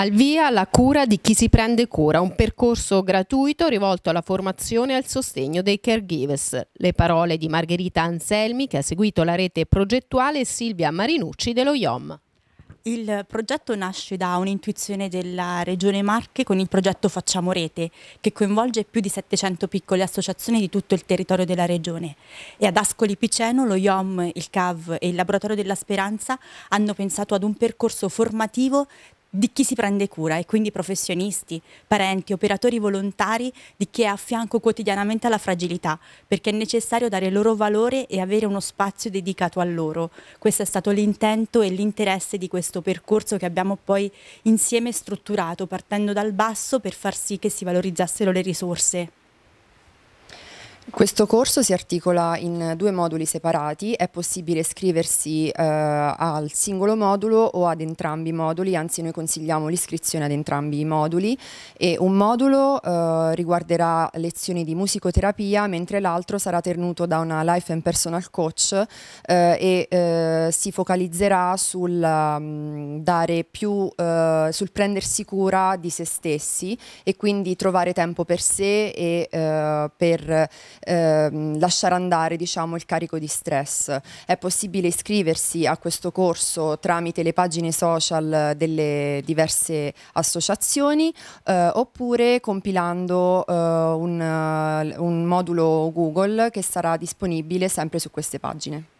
Al via la cura di chi si prende cura, un percorso gratuito rivolto alla formazione e al sostegno dei caregivers. Le parole di Margherita Anselmi che ha seguito la rete progettuale e Silvia Marinucci dello IOM. Il progetto nasce da un'intuizione della Regione Marche con il progetto Facciamo Rete, che coinvolge più di 700 piccole associazioni di tutto il territorio della Regione. E ad Ascoli Piceno, lo IOM, il CAV e il Laboratorio della Speranza hanno pensato ad un percorso formativo di chi si prende cura e quindi professionisti, parenti, operatori volontari, di chi è a fianco quotidianamente alla fragilità, perché è necessario dare loro valore e avere uno spazio dedicato a loro. Questo è stato l'intento e l'interesse di questo percorso che abbiamo poi insieme strutturato, partendo dal basso per far sì che si valorizzassero le risorse. Questo corso si articola in due moduli separati, è possibile iscriversi eh, al singolo modulo o ad entrambi i moduli, anzi noi consigliamo l'iscrizione ad entrambi i moduli e un modulo eh, riguarderà lezioni di musicoterapia mentre l'altro sarà tenuto da una life and personal coach eh, e eh, si focalizzerà sul, um, più, eh, sul prendersi cura di se stessi e quindi trovare tempo per sé e eh, per Ehm, lasciare andare diciamo, il carico di stress. È possibile iscriversi a questo corso tramite le pagine social delle diverse associazioni eh, oppure compilando eh, un, un modulo Google che sarà disponibile sempre su queste pagine.